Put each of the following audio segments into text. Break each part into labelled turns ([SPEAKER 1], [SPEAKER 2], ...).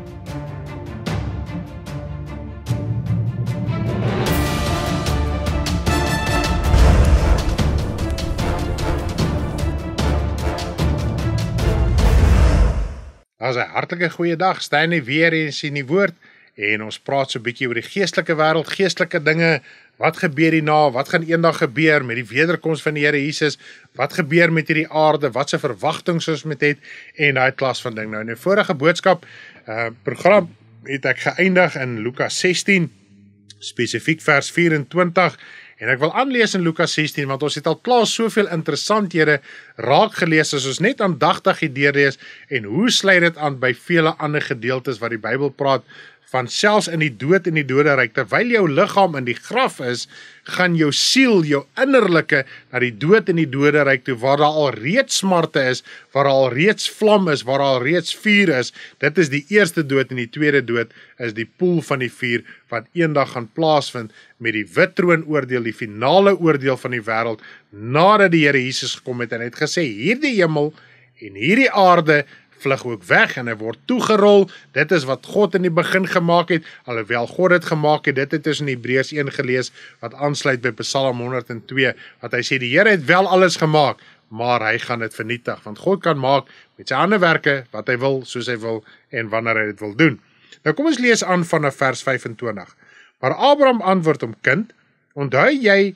[SPEAKER 1] As 'n hartlike goeiedag, Stanley weer eens in die woord en ons praat so 'n bietjie oor die geestelike wêreld, geestelike dinge, Wat gebeur hierna? Wat gaan eendag gebeur met die wederkoms van die Here Jesus? Wat gebeur met hierdie aarde? Wat se verwagtinge ons met het en daai klas van ding nou. Nou vorige boodskap uh program het ek geëindig in Lukas 16 spesifiek vers 24 en ek wil aanlees in Lukas 16 want ons het al klaar soveel interessant here raak gelees as ons net aandagtig hierdeur lees en hoe sluit dit aan by vele ander gedeeltes wat die Bybel praat van selfs in die dood en die doderyk terwyl jou liggaam in die graf is gaan jou siel jou innerlike na die dood en die doderyk toe waar daar al reeds smarte is waar daar al reeds vlam is waar daar al reeds vuur is dit is die eerste dood en die tweede dood is die poel van die vuur wat eendag gaan plaasvind met die wit troon oordeel die finale oordeel van die wêreld nadat die Here Jesus gekom het en het gesê hierdie hemel en hierdie aarde vlug ook weg en hy word toegerol. Dit is wat God in die begin gemaak het, alhoewel God dit gemaak het. Dit het ons in Hebreërs 1 gelees wat aansluit by Psalm 102 wat hy sê die Here het wel alles gemaak, maar hy gaan dit vernietig want God kan maak met sy ander werke wat hy wil, soos hy wil en wanneer hy dit wil doen. Nou kom ons lees aan vanaf vers 25. Maar Abraham antwoord hom: Kind, onthou jy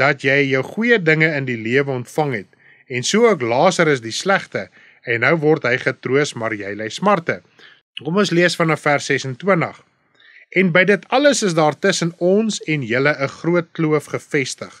[SPEAKER 1] dat jy jou goeie dinge in die lewe ontvang het en so ook Lazarus die slegte en nou word hy getroos maar jy lei smarte. Kom ons lees vanaf vers 26. En by dit alles is daar tussen ons en julle 'n groot kloof gevestig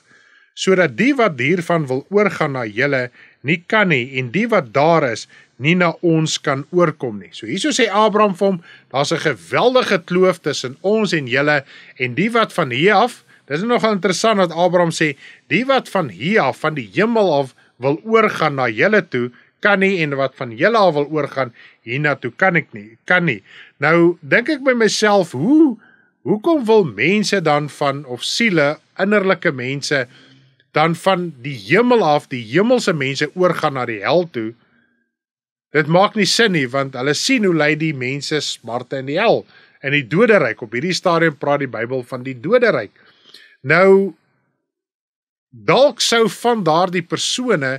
[SPEAKER 1] sodat die wat hiervan wil oorgaan na julle nie kan nie en die wat daar is nie na ons kan oorkom nie. So hieso sê Abraham vir hom, daar's 'n geweldige kloof tussen ons en julle en die wat van hier af, dis nogal interessant dat Abraham sê, die wat van hier af van die hemel af wil oorgaan na julle toe, kan nie en wat van julle al wil oorgaan hiernatoe kan ek nie kan nie nou dink ek by myself hoe hoekom wil mense dan van of siele innerlike mense dan van die hemel af die hemelse mense oorgaan na die hel toe dit maak nie sin nie want hulle sien hoe ly die mense smarte in die hel in die doderyk op hierdie stadium praat die Bybel van die doderyk nou dalk sou van daardie persone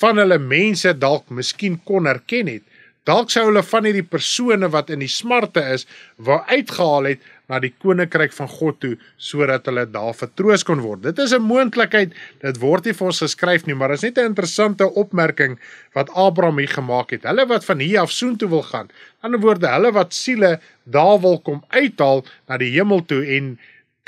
[SPEAKER 1] van hulle mense dalk miskien kon herken het. Dalk sou hulle van hierdie persone wat in die smarte is, waar uitgehaal het na die koninkryk van God toe sodat hulle daar vertroos kon word. Dit is 'n moontlikheid. Dit word nie vir ons geskryf nie, maar dit is net 'n interessante opmerking wat Abraham hier gemaak het. Hulle wat van hier af soontoe wil gaan. Aan die ander woorde, hulle wat siele daar wil kom uithaal na die hemel toe en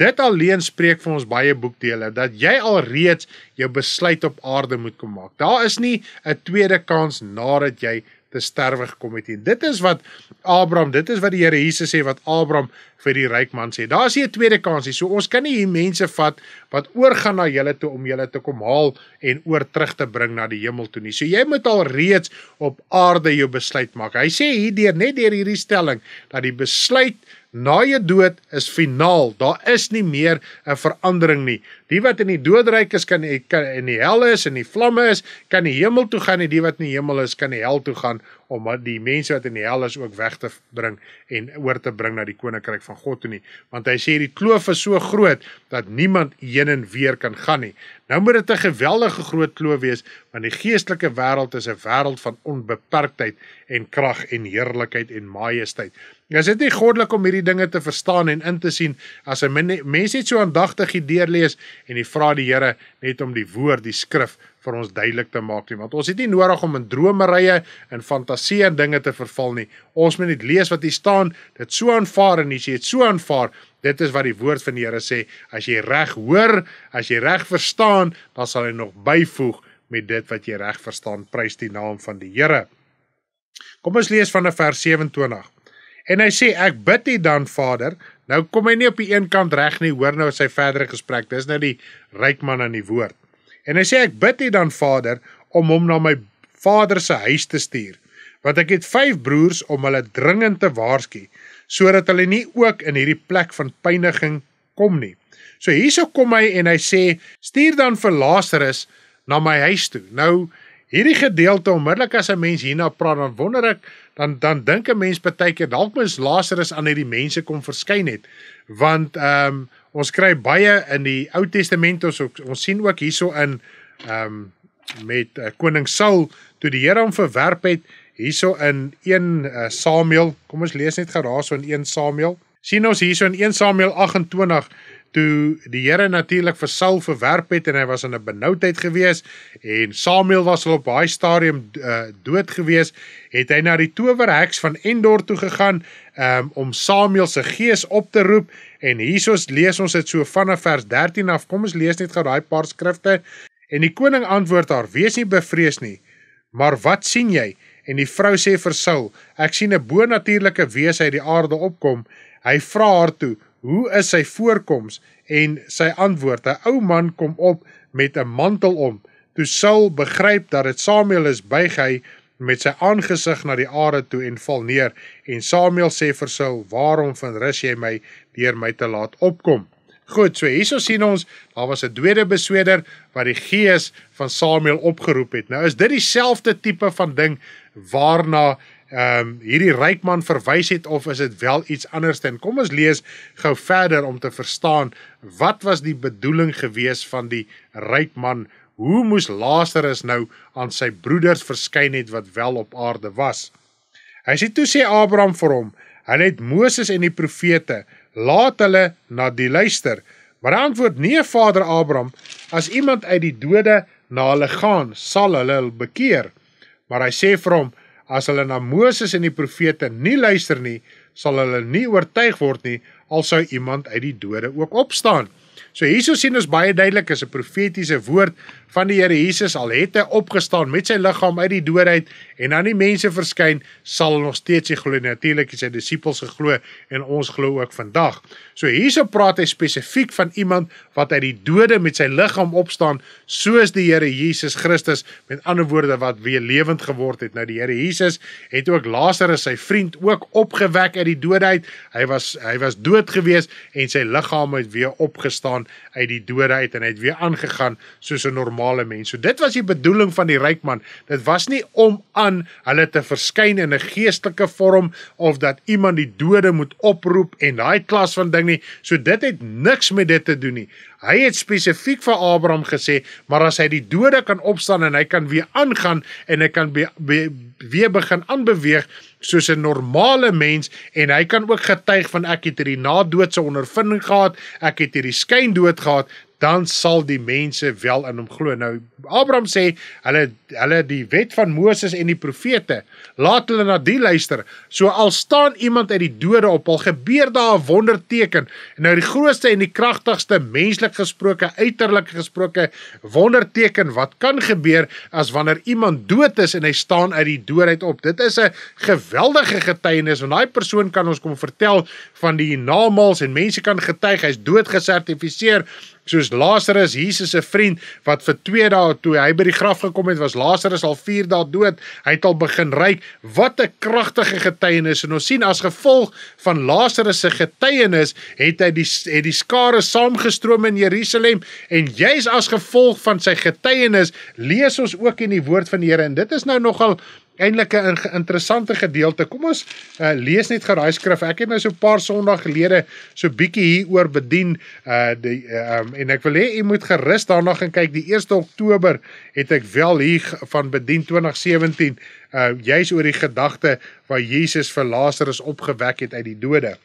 [SPEAKER 1] dit alleen spreek vir ons baie boekdele dat jy alreeds jou besluit op aarde moet kom maak. Daar is nie 'n tweede kans nadat jy te sterwe gekom het nie. Dit is wat Abraham, dit is wat die Here Jesus sê wat Abraham vir die ryk man sê. Daar is nie 'n tweede kans nie. So ons kan nie hier mense vat wat oorgaan na julle toe om julle te kom haal en oor terug te bring na die hemel toe nie. So jy moet alreeds op aarde jou besluit maak. Hy sê hier deur net deur hierdie stelling dat die besluit Na jou dood is finaal. Daar is nie meer 'n verandering nie. Die wat in die doodryk is kan in die hel is en in die vlamme is, kan die hemel toe gaan en die wat in die hemel is kan die hel toe gaan om die mense wat in die hel is ook weg te bring en oor te bring na die koninkryk van God toe nie want hy sê die kloof is so groot dat niemand heen en weer kan gaan nie nou moet dit 'n geweldige groot kloof wees want die geestelike wêreld is 'n wêreld van onbeperktheid en krag en heerlikheid en majesteit nou is dit nie goddelik om hierdie dinge te verstaan en in te sien as 'n mens net so aandagtig hierdeur lees en die vra die Here net om die woord die skrif vir ons duidelik te maak nie want ons het nie nodig om in dromerye en fantasie en dinge te verval nie. Ons moet net lees wat hier staan, dit so aanvaar en jy het so aanvaar. Dit is wat die woord van die Here sê, as jy reg hoor, as jy reg verstaan, dan sal hy nog byvoeg met dit wat jy reg verstaan. Prys die naam van die Here. Kom ons lees van vers 27. En hy sê ek bid U dan Vader, nou kom hy nie op die een kant reg nie, hoor nou sy verdere gesprek. Dis nou die ryk man aan die woord. En hy sê ek bid U dan Vader om hom na my Vader se huis te stuur, want ek het 5 broers om hulle dringend te waarsku sodat hulle nie ook in hierdie plek van pyniging kom nie. So hierso kom hy en hy sê stuur dan vir Lazarus na my huis toe. Nou hierdie gedeelte onmiddellik as 'n mens hierna praat dan wonder ek dan dan dink 'n mens baie keer dalk mens Lazarus aan hierdie mense kom verskyn het want ehm um, ons kry baie in die Ou Testament ons ons sien ook hierso in ehm um, met uh, koning Saul toe die Here hom verwerp het hierso in 1 uh, eh, Samuel. Kom ons lees net gou daarso in 1 Samuel. sien ons hierso in 1 Samuel 28 toe die Here natuurlik vir Saul verwerp het en hy was in 'n benoudheid gewees en Samuel was al op daai stadium uh, dood gewees, het hy na die towerheks van Endor toe gegaan um, om Samuel se gees op te roep en hiersoos lees ons dit so vanaf vers 13 af. Kom ons lees net gou daai paar skrifte. En die koning antwoord haar: "Wees nie bevrees nie, maar wat sien jy?" En die vrou sê vir Saul: "Ek sien 'n bo-natuurlike wese uit die aarde opkom." Hy vra haar toe: hoe is sy voorkoms en sy antwoord 'n ou man kom op met 'n mantel om toe Saul begryp dat dit Samuel is buig hy met sy aangesig na die aarde toe en val neer en Samuel sê vir Saul waarom van rus jy my deur my te laat opkom goed so hierso sien ons daar was 'n tweede besweder wat die gees van Samuel opgeroep het nou is dit dieselfde tipe van ding waarna ehm um, hierdie ryk man verwys het of is dit wel iets anders dan kom ons lees gou verder om te verstaan wat was die bedoeling gewees van die ryk man hoe moes Lazarus nou aan sy broeders verskyn het wat wel op aarde was hy sê toe sê Abraham vir hom hy het Moses en die profete laat hulle na die luister maar hy antwoord nee vader Abraham as iemand uit die dode na hulle gaan sal hulle bekeer maar hy sê vir hom As hulle na Moses en die profete nie luister nie, sal hulle nie oortuig word nie al sou iemand uit die dode ook opstaan. So hierso sien ons baie duidelik is 'n profetiese woord van die Here Jesus al het hy opgestaan met sy liggaam uit die dood uit en aan die mense verskyn sal hulle nog steeds die glo natuurlik sy disippels geglo en ons glo ook vandag. So hierso praat hy spesifiek van iemand wat uit die dode met sy liggaam opstaan soos die Here Jesus Christus met ander woorde wat weer lewend geword het. Nou die Here Jesus het ook Lazarus sy vriend ook opgewek uit die dood uit. Hy was hy was dood gewees en sy liggaam het weer opgestaan opgestaan uit die dode uit en hy het weer aangegaan soos 'n normale mens. So dit was die bedoeling van die ryk man. Dit was nie om aan hulle te verskyn in 'n geestelike vorm of dat iemand die dode moet oproep en daai klas van ding nie. So dit het niks met dit te doen nie. Hy het spesifiek vir Abraham gesê, maar as hy die dode kan opstaan en hy kan weer aangaan en hy kan weer begin aanbeweeg soos 'n normale mens en hy kan ook getuig van ek het hierdie na doodse ondervinding gehad, ek het hierdie skyn dood gehad, dan sal die mense wel in hom glo. Nou Abraham sê hulle hulle die wet van Moses en die profete, laat hulle na die luister. So al staan iemand uit die dode op, al gebeur daar 'n wonderteken en nou die grootste en die kragtigste menslik gesproke, uiterlik gesproke wonderteken wat kan gebeur as wanneer iemand dood is en hy staan uit die doodheid op. Dit is 'n geweldige getuienis want daai persoon kan ons kom vertel van die namals en mense kan getuig hy's dood gesertifiseer soos Lazarus Jesus se vriend wat vir 2 dae toe hy by die graf gekom het was Lazarus al 4 dae dood hy het al begin ryk wat 'n kragtige getuienis en ons sien as gevolg van Lazarus se getuienis het hy die het die skare saamgestroom in Jerusalem en juis as gevolg van sy getuienis lees ons ook in die woord van die Here en dit is nou nogal eintlik 'n interessante gedeelte. Kom ons uh, lees net gou daai skrif. Ek het nou so 'n paar Sondae gelede so bietjie hieroor bedien uh die eh, ehm uh, en ek wil hê u moet gerus daarna gaan kyk. Die 1 Oktober het ek wel hier van bedien 2017 uh juis oor die gedagte waar Jesus vir Lazarus opgewek het uit die dode.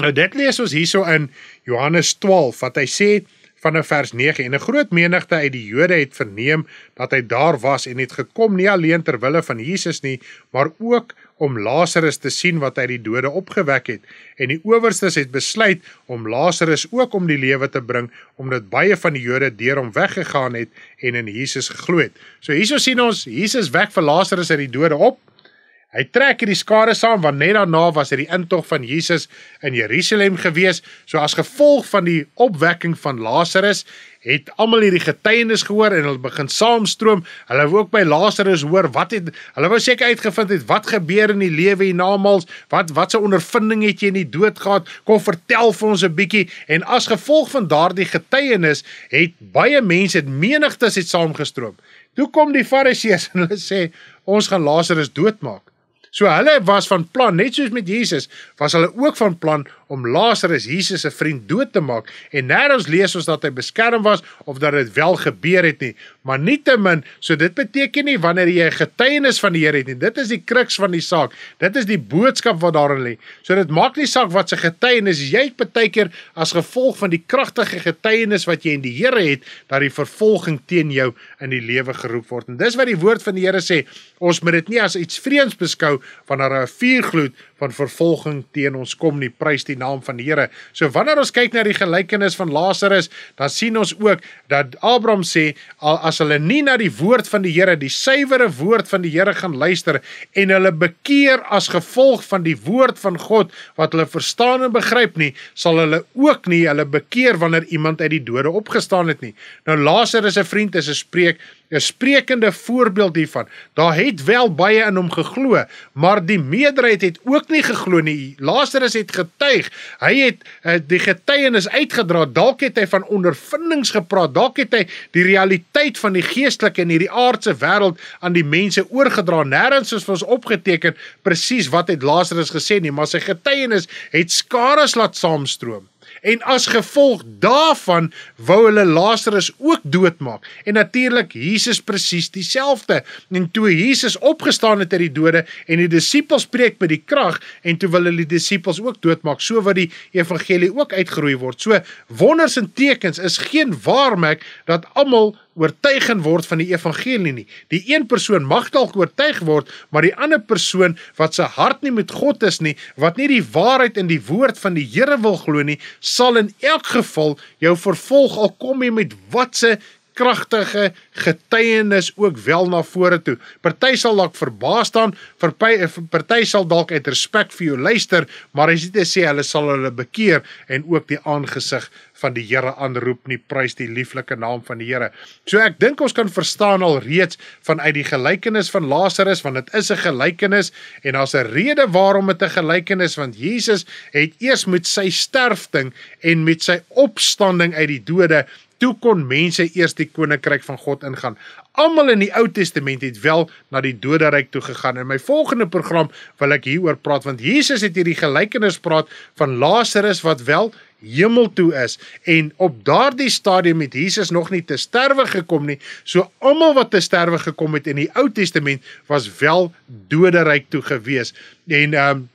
[SPEAKER 1] Nou dit lees ons hierso in Johannes 12 wat hy sê vanaf vers 9 en 'n groot menigte uit die Jode het verneem dat hy daar was en het gekom nie alleen ter wille van Jesus nie, maar ook om Lazarus te sien wat uit die dode opgewek het en die owerstes het besluit om Lazarus ook om die lewe te bring omdat baie van die Jode deur hom weggegaan het en in Jesus geglo het. So hierso sien ons Jesus wek vir Lazarus uit die dode op. Hy trek hierdie skare saam want net daarna was dit die intog van Jesus in Jerusalem gewees. So as gevolg van die opwekking van Lazarus het almal hierdie getuienis gehoor en hulle begin saamstroom. Hulle wou ook by Lazarus hoor wat het hulle wou seker uitgevind het wat gebeur in die lewe hiernamaals? Wat watse ondervinding het jy in die dood gehad? Kom vertel vir ons 'n bietjie. En as gevolg van daardie getuienis het baie mense het menigtes het saamgestroom. Toe kom die Fariseërs en hulle sê ons gaan Lazarus doodmaak. So hulle was van plan, net soos met Jesus, was hulle ook van plan om Lazarus Jesus se vriend dood te maak en nêrens lees ons dat hy beskerm was of dat dit wel gebeur het nie maar nietemin so dit beteken nie wanneer jy 'n getuienis van die Here het nie dit is die kruks van die saak dit is die boodskap wat daarin lê so dit maak nie saak wat se getuienis jy het baie keer as gevolg van die kragtige getuienis wat jy in die Here het dat die vervolging teen jou in die lewe geroep word en dis wat die woord van die Here sê ons moet dit nie as iets vreemds beskou wanneer 'n vuurgloed van vervolging teen ons kom nie prys die naam van die Here. So wanneer ons kyk na die gelykenis van Lazarus, dan sien ons ook dat Abraham sê as hulle nie na die woord van die Here, die suiwere woord van die Here gaan luister en hulle bekeer as gevolg van die woord van God wat hulle verstaan en begryp nie, sal hulle ook nie hulle bekeer wanneer iemand uit die dode opgestaan het nie. Nou Lazarus se vriend is 'n spreek 'n sprekende voorbeeld hiervan. Daar het wel baie in hom geglo, maar die meerderheid het ook nie geglo nie. Lazarus het getuig. Hy het uh, die getuienis uitgedra. Dalk het hy van ondervindings gepraat. Dalk het hy die realiteit van die geestelike en hierdie aardse wêreld aan die mense oorgedra. Nêrens is ons opgeteken presies wat het Lazarus gesê nie, maar sy getuienis het skares laat saamstroom en as gevolg daarvan wou hulle Lazarus ook doodmaak en natuurlik Jesus presies dieselfde en toe Jesus opgestaan het uit die dode en die disippels preek met die krag en toe wil hulle die disippels ook doodmaak so wat die evangelie ook uitgeroei word so wonders en tekens is geen waarmerk dat almal oortuig en word van die evangelie nie. Die een persoon mag dalk oortuig word, maar die ander persoon wat se hart nie met God is nie, wat nie die waarheid in die woord van die Here wil glo nie, sal in elk geval jou vervolg al kom jy met watse kragtige getuienis ook wel na vore toe. Party sal dalk verbaas staan, party sal dalk uit respek vir jou luister, maar as jy dit sê, hulle sal hulle bekeer en ook die aangesig van die Here aanroep nie, prys die lieflike naam van die Here. So ek dink ons kan verstaan al reeds vanuit die gelykenis van Lazarus want dit is 'n gelykenis en daar's 'n rede waarom dit 'n gelykenis want Jesus het eers met sy sterfding en met sy opstanding uit die dode toe kon mense eers die koninkryk van God ingaan. Almal in die Ou Testament het wel na die doderyk toe gegaan. In my volgende program wil ek hieroor praat want Jesus het hierdie gelykenis praat van Lazarus wat wel hemel toe is en op daardie stadium het Jesus nog nie te sterwe gekom nie. So almal wat te sterwe gekom het in die Ou Testament was wel doderyk toe gewees. En ehm um,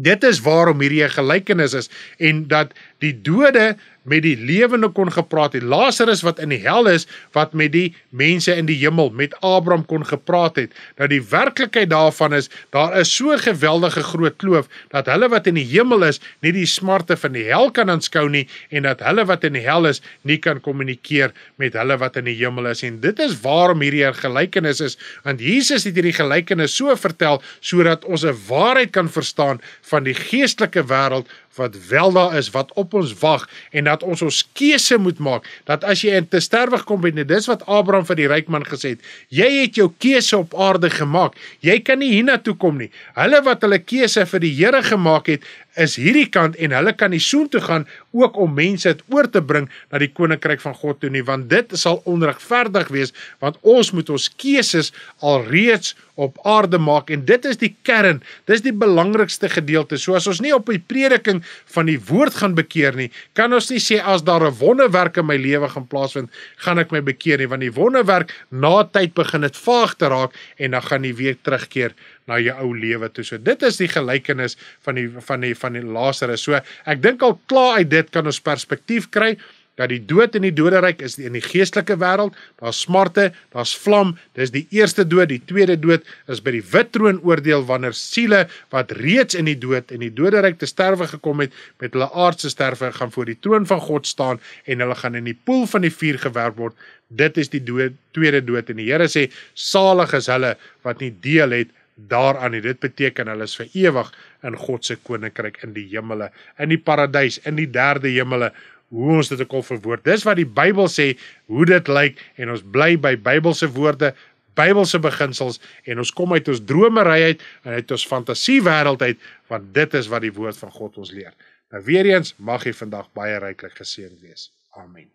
[SPEAKER 1] dit is waarom hierdie 'n gelykenis is en dat die dode met die lewende kon gepraat het. Lazarus wat in die hel is, wat met die mense in die hemel met Abraham kon gepraat het. Nou die werklikheid daarvan is daar is so 'n geweldige groot kloof dat hulle wat in die hemel is, nie die smarte van die hel kan aanskou nie en dat hulle wat in die hel is, nie kan kommunikeer met hulle wat in die hemel is en dit is waarom hierdie gelykenis is, want Jesus het hierdie gelykenis so vertel sodat ons 'n waarheid kan verstaan van die geestelike wêreld wat wel daar is wat op ons wag en dat ons ons keuse moet maak dat as jy in te sterwig kom binne dis wat Abraham vir die ryk man gesê het jy het jou keuse op aarde gemaak jy kan nie hiernatoe kom nie hulle wat hulle keuse vir die Here gemaak het is hierdie kant en hulle kan nie soontoe gaan ook om mense dit oor te bring na die koninkryk van God toe nie want dit sal onregverdig wees want ons moet ons keuses alreeds op aarde maak en dit is die kern dis die belangrikste gedeelte so as ons nie op die prediking van die woord gaan bekeer nie kan ons nie sê as daar 'n wonderwerk in my lewe gaan plaasvind gaan ek my bekeer nie want die wonderwerk na tyd begin dit vaag te raak en dan gaan nie weer terugkeer na jou ou lewe toe. So dit is die gelykenis van die van die van die Lazarus. So ek dink al klaar uit dit kan ons perspektief kry dat die dood in die doderyk is in die geestelike wêreld, daar's smarte, daar's vlam, dis die eerste dood, die tweede dood is by die wit troon oordeel wanneer siele wat reeds in die dood en die doderyk te sterwe gekom het met hulle aardse sterwe gaan voor die troon van God staan en hulle gaan in die poel van die vuur gewerp word. Dit is die dood, tweede dood en die Here sê salig is hulle wat nie deel het daaraan nie. Dit beteken hulle is vir ewig in God se koninkryk in die hemele, in die paradys, in die derde hemele. Hoe ons dit ook al verwoord. Dis wat die Bybel sê hoe dit lyk en ons bly by Bybelse woorde, Bybelse beginsels en ons kom uit ons dromery uit en uit ons fantasiewêreld uit want dit is wat die woord van God ons leer. Nou weer eens mag jy vandag baie ryklik geseën wees. Amen.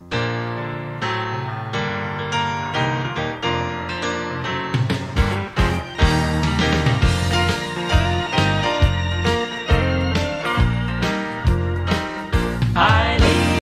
[SPEAKER 1] Mm -hmm.